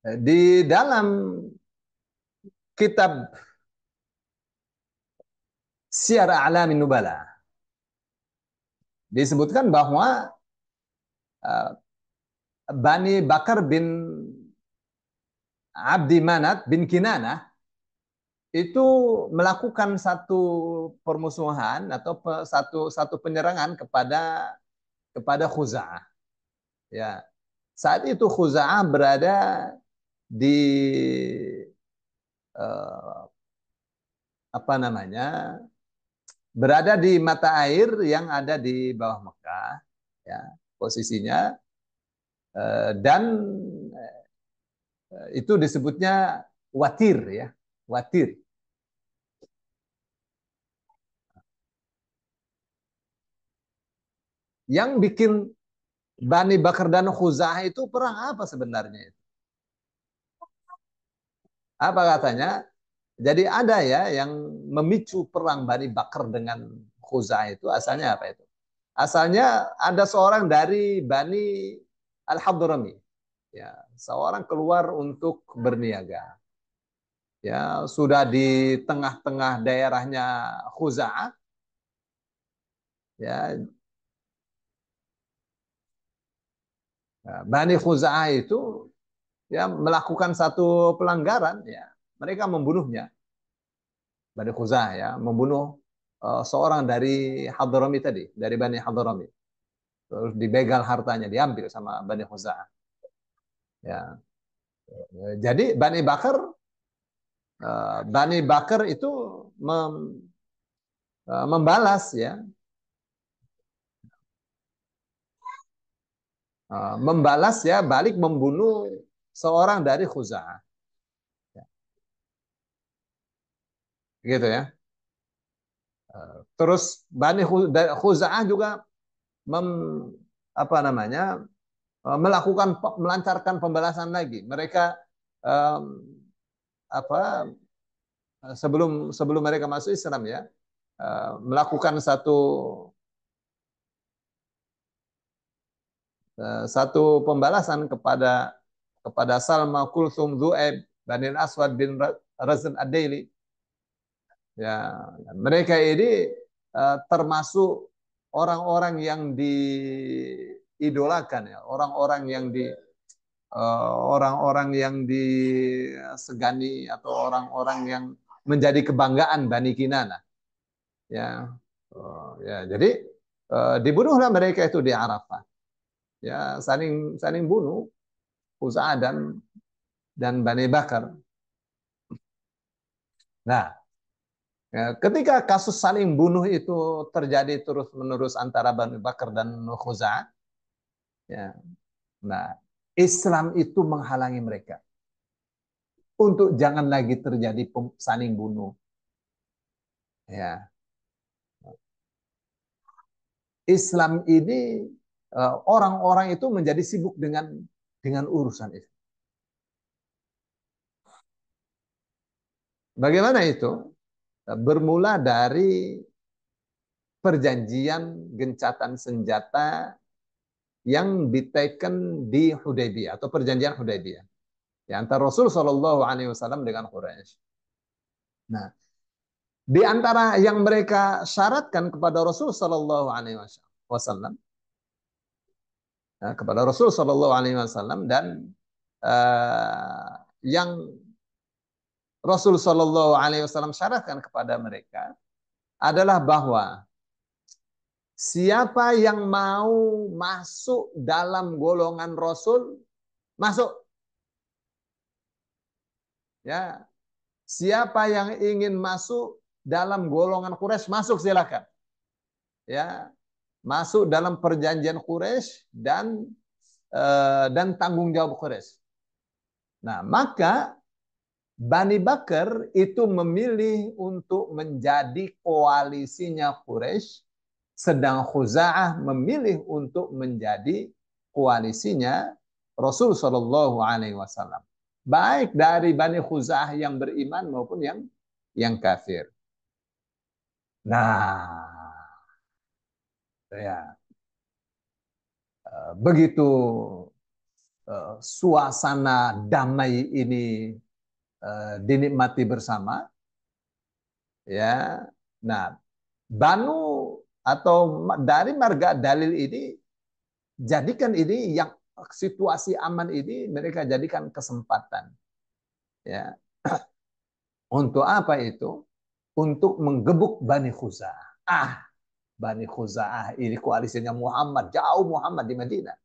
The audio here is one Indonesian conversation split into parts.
Di dalam kitab Syiar A'lamin Nubala disebutkan bahwa eh, Bani Bakar bin Abdi Manat bin Kinana itu melakukan satu permusuhan atau satu satu penyerangan kepada kepada Khuza'ah. Ya. Saat itu Khuza'ah berada di uh, apa namanya berada di mata air yang ada di bawah Mekah ya posisinya uh, dan uh, itu disebutnya watir ya watir yang bikin Bani Bakar dan Khuzah itu perang apa sebenarnya itu apa katanya? Jadi ada ya yang memicu perang Bani Bakar dengan Khuzah itu asalnya apa itu? Asalnya ada seorang dari Bani Al-Hadrami. Ya, seorang keluar untuk berniaga. Ya, sudah di tengah-tengah daerahnya Khuzah. Ya. Nah, Bani Khuzah itu ya melakukan satu pelanggaran ya mereka membunuhnya Bani Khuzah ya membunuh uh, seorang dari Hadrami tadi dari Bani Hadrami terus dibegal hartanya diambil sama Bani Khuzah ya jadi Bani Bakar uh, Bani Bakar itu mem, uh, membalas ya membalas ya balik membunuh seorang dari Khuza'ah. Ya. Gitu ya. Eh, terus Bani Khuza'ah juga mem, apa namanya eh, melakukan melancarkan pembalasan lagi. Mereka um, apa eh, sebelum sebelum mereka masuk Islam ya uh, melakukan satu uh, satu pembalasan kepada kepada Salma Kulsum Zu'ib Banil Aswad bin Razan ad Ya, mereka ini uh, termasuk orang-orang yang diidolakan ya, orang-orang yang di eh, orang-orang uh, yang disegani atau orang-orang yang menjadi kebanggaan Bani Kinana. Ya. Uh, ya, jadi uh, dibunuhlah mereka itu di Arafah. Ya, saling saling bunuh Khuz'ah dan dan Bani Bakar. Nah, ya, ketika kasus saling bunuh itu terjadi terus-menerus antara Bani Bakar dan Khuz'ah, ya, nah Islam itu menghalangi mereka untuk jangan lagi terjadi saling bunuh. Ya. Islam ini eh, orang-orang itu menjadi sibuk dengan dengan urusan itu. Bagaimana itu? Bermula dari perjanjian gencatan senjata yang diteken di Hudaybiyah atau perjanjian Hudaybiyah ya, antara Rasul Shallallahu Alaihi Wasallam dengan Quraisy. Nah, di antara yang mereka syaratkan kepada Rasul Shallallahu Alaihi Wasallam ya, kepada Rasul Shallallahu Alaihi Wasallam dan uh, yang Rasul Shallallahu Alaihi Wasallam syarahkan kepada mereka adalah bahwa siapa yang mau masuk dalam golongan Rasul masuk. Ya, siapa yang ingin masuk dalam golongan Quraisy masuk silakan. Ya, masuk dalam perjanjian Quraisy dan eh, dan tanggung jawab Quraisy. Nah, maka Bani Bakar itu memilih untuk menjadi koalisinya Quraisy, sedang Khuza'ah memilih untuk menjadi koalisinya Rasul Shallallahu Alaihi Wasallam. Baik dari Bani Khuza'ah yang beriman maupun yang yang kafir. Nah, ya eh, begitu eh, suasana damai ini eh, dinikmati bersama ya nah banu atau dari marga dalil ini jadikan ini yang situasi aman ini mereka jadikan kesempatan ya untuk apa itu untuk menggebuk Bani khuzah Ah, Bani Khuza'ah ini koalisinya Muhammad, jauh Muhammad di Madinah.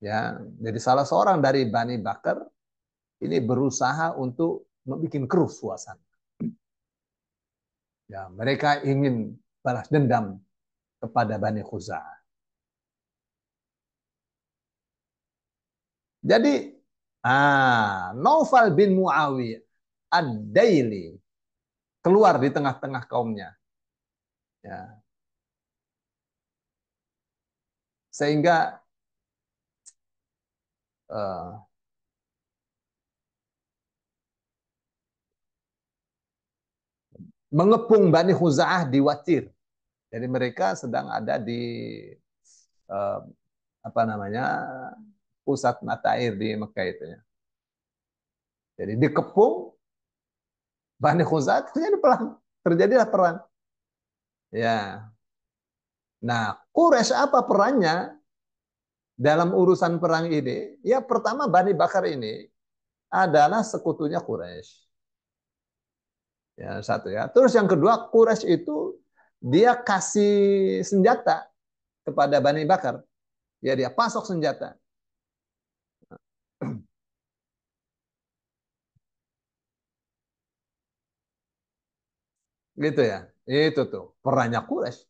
Ya, jadi salah seorang dari Bani Bakar ini berusaha untuk membuat keruh suasana. Ya, mereka ingin balas dendam kepada Bani Khuza'ah. Jadi ah, Naufal bin Muawiyah Ad-Daili keluar di tengah-tengah kaumnya Ya. Sehingga uh, mengepung Bani Khuza'ah di Watir. Jadi mereka sedang ada di eh, apa namanya pusat mata air di Mekah itu ya. Jadi dikepung Bani Khuza'ah terjadi perang, terjadilah perang. Ya. Nah, Quraisy apa perannya dalam urusan perang ini? Ya pertama Bani Bakar ini adalah sekutunya Quraisy. Ya, satu ya. Terus yang kedua, Quraisy itu dia kasih senjata kepada Bani Bakar. Ya, dia pasok senjata. Gitu ya. Itu tuh perannya Quraisy.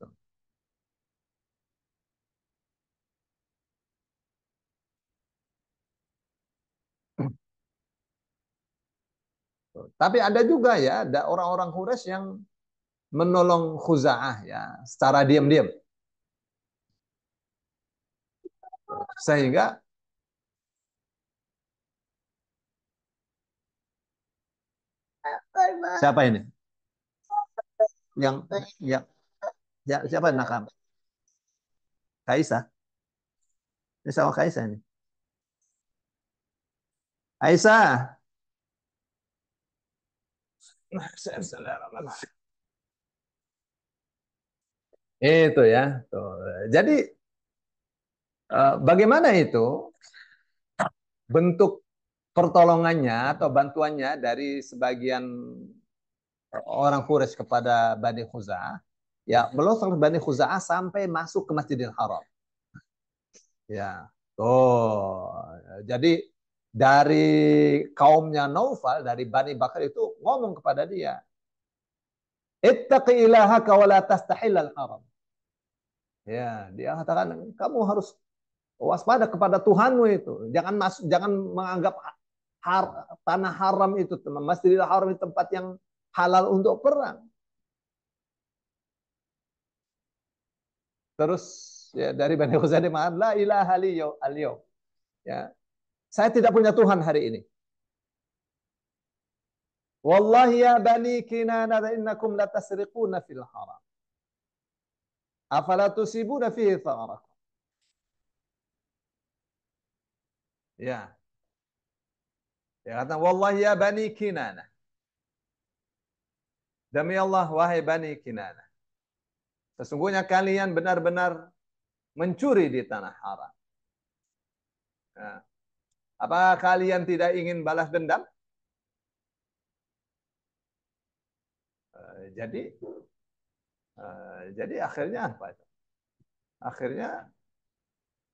Tapi ada juga ya, ada orang-orang Quraisy yang menolong Khuza'ah ya, secara diam-diam. Sehingga Siapa ini? yang ya, ya siapa nakam? Kaisa. Ini sama Kaisa ini. Aisyah. Itu ya. Tuh. Jadi eh, bagaimana itu bentuk pertolongannya atau bantuannya dari sebagian orang Quraisy kepada Bani Khuza'ah, ya melosong Bani Khuza'ah sampai masuk ke Masjidil Haram. Ya, oh, jadi dari kaumnya Naufal, dari Bani Bakar itu ngomong kepada dia, Ittaqi ilahaka wa la tastahil al-haram. Ya, dia katakan kamu harus waspada kepada Tuhanmu itu. Jangan masuk, jangan menganggap har, tanah haram itu, Masjidil Haram itu tempat yang halal untuk perang. Terus ya, dari Bani Khuzaimah ma'an, la ilaha al Ya. Saya tidak punya Tuhan hari ini. Wallahi ya bani kinana innakum tasriquna fil haram. Afala tusibuna fihi tharakum. Ya. Ya kata wallahi ya bani kinana. Demi Allah, wahai Bani Kinana. Sesungguhnya kalian benar-benar mencuri di tanah haram. Nah, apakah kalian tidak ingin balas dendam? Eh, jadi, eh, jadi akhirnya apa Akhirnya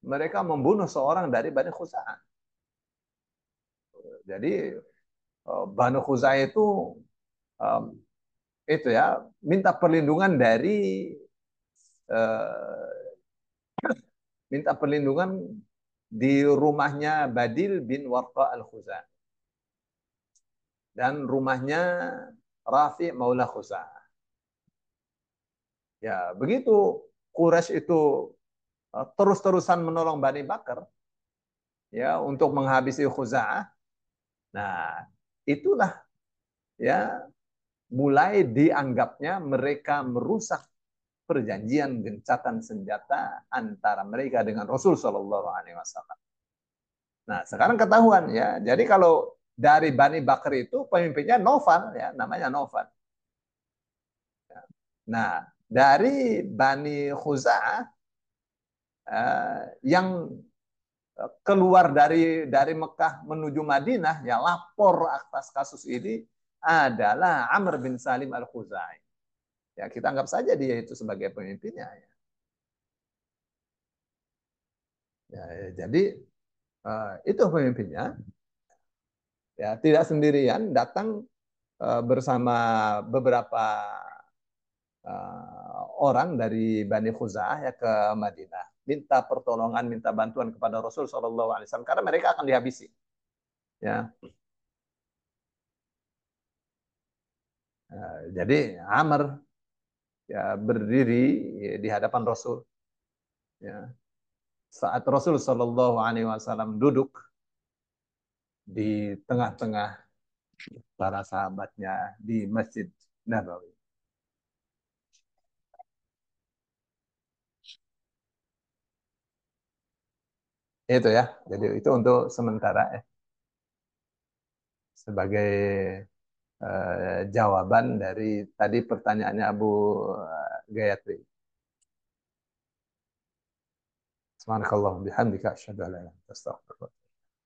mereka membunuh seorang dari Bani Khuza'ah. Jadi eh, Bani Khuza'ah itu um, itu ya minta perlindungan dari eh, minta perlindungan di rumahnya Badil bin Warqa al-Khuzan dan rumahnya Rafi Maula Khuzan. Ya, begitu Quraisy itu eh, terus-terusan menolong Bani Bakar ya untuk menghabisi Khuzah Nah, itulah ya mulai dianggapnya mereka merusak perjanjian gencatan senjata antara mereka dengan Rasul Shallallahu Alaihi Wasallam. Nah sekarang ketahuan ya. Jadi kalau dari Bani Bakri itu pemimpinnya Novan ya namanya Novan. Nah dari Bani Khuza eh, yang keluar dari dari Mekah menuju Madinah ya lapor atas kasus ini adalah Amr bin Salim al-Khuzai. Ya, kita anggap saja dia itu sebagai pemimpinnya. Ya. Ya, jadi uh, itu pemimpinnya. Ya, tidak sendirian datang uh, bersama beberapa uh, orang dari Bani Khuza'ah ya ke Madinah minta pertolongan, minta bantuan kepada Rasul saw karena mereka akan dihabisi. Ya, Jadi Amr ya, berdiri ya, di hadapan Rasul. Ya. Saat Rasul Shallallahu Alaihi Wasallam duduk di tengah-tengah para sahabatnya di Masjid Nabawi. Itu ya, jadi itu untuk sementara ya. Sebagai Eh, jawaban dari tadi pertanyaannya Abu eh, Gayatri. Subhanakallah bihamdika asyhadu an la ilaha illa anta astaghfiruka